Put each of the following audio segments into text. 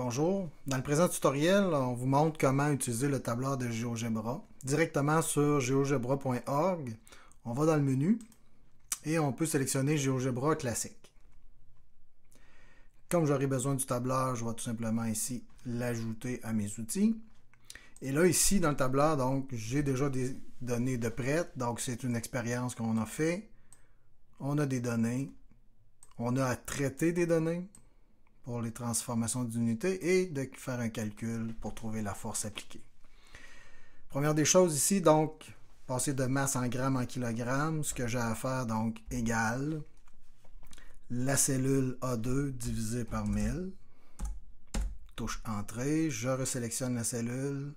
Bonjour. Dans le présent tutoriel, on vous montre comment utiliser le tableur de GeoGebra. Directement sur geogebra.org, on va dans le menu et on peut sélectionner GeoGebra classique. Comme j'aurai besoin du tableur, je vais tout simplement ici l'ajouter à mes outils. Et là, ici, dans le tableur, donc, j'ai déjà des données de prêtes. Donc, c'est une expérience qu'on a fait. On a des données. On a à traiter des données les transformations d'unités et de faire un calcul pour trouver la force appliquée. Première des choses ici, donc, passer de masse en grammes en kilogrammes, ce que j'ai à faire, donc, égal la cellule A2 divisée par 1000. Touche Entrée, je resélectionne la cellule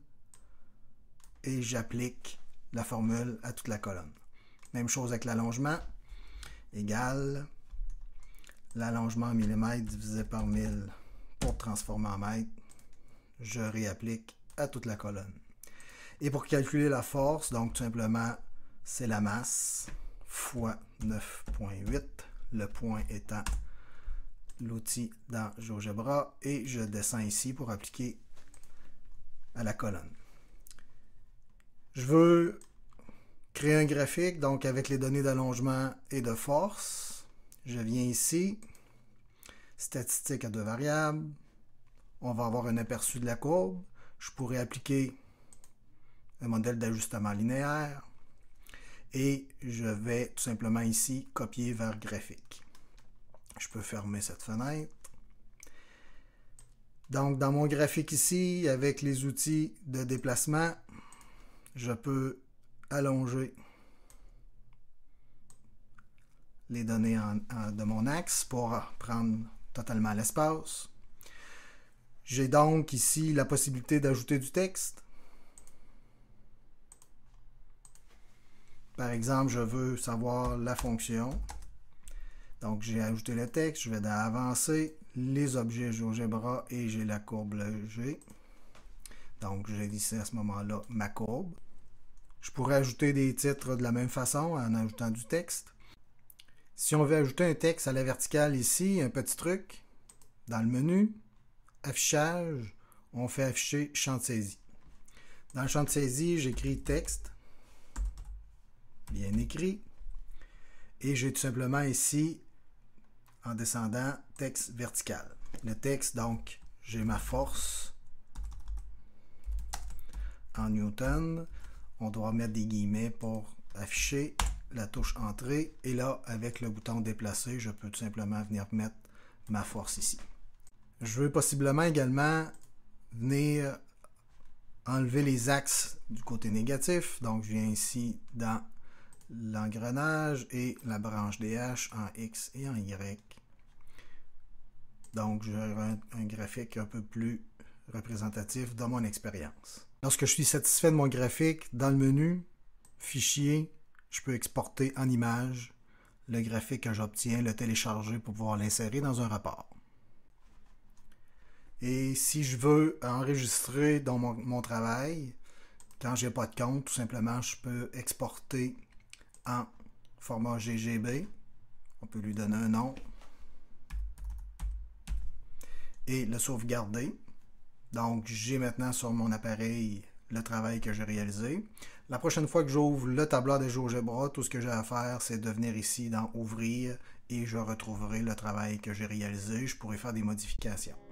et j'applique la formule à toute la colonne. Même chose avec l'allongement, égale l'allongement en millimètres divisé par 1000 pour transformer en mètres, je réapplique à toute la colonne. Et pour calculer la force, donc tout simplement, c'est la masse fois 9.8, le point étant l'outil dans GeoGebra, et je descends ici pour appliquer à la colonne. Je veux créer un graphique, donc avec les données d'allongement et de force. Je viens ici. Statistiques à deux variables. On va avoir un aperçu de la courbe. Je pourrais appliquer un modèle d'ajustement linéaire. Et je vais tout simplement ici copier vers graphique. Je peux fermer cette fenêtre. Donc, dans mon graphique ici, avec les outils de déplacement, je peux allonger les données de mon axe pour prendre totalement l'espace. J'ai donc ici la possibilité d'ajouter du texte. Par exemple, je veux savoir la fonction. Donc, j'ai ajouté le texte. Je vais dans Avancer, les objets GeoGebra et j'ai la courbe G. Donc, j'ai ici à ce moment-là ma courbe. Je pourrais ajouter des titres de la même façon en ajoutant du texte. Si on veut ajouter un texte à la verticale ici, un petit truc, dans le menu, affichage, on fait afficher champ de saisie. Dans le champ de saisie, j'écris texte, bien écrit, et j'ai tout simplement ici, en descendant, texte vertical. Le texte, donc, j'ai ma force en Newton. On doit mettre des guillemets pour afficher la touche Entrée. Et là, avec le bouton Déplacer, je peux tout simplement venir mettre ma force ici. Je veux possiblement également venir enlever les axes du côté négatif. Donc, je viens ici dans l'engrenage et la branche DH en X et en Y. Donc, j'aurai un, un graphique un peu plus représentatif de mon expérience. Lorsque je suis satisfait de mon graphique, dans le menu Fichier, je peux exporter en image le graphique que j'obtiens, le télécharger pour pouvoir l'insérer dans un rapport. Et si je veux enregistrer dans mon, travail, quand je n'ai pas de compte, tout simplement, je peux exporter en format GGB. On peut lui donner un nom. Et le sauvegarder. Donc, j'ai maintenant sur mon appareil le travail que j'ai réalisé. La prochaine fois que j'ouvre le tableau de GeoGebra, tout ce que j'ai à faire, c'est de venir ici dans Ouvrir et je retrouverai le travail que j'ai réalisé. Je pourrai faire des modifications.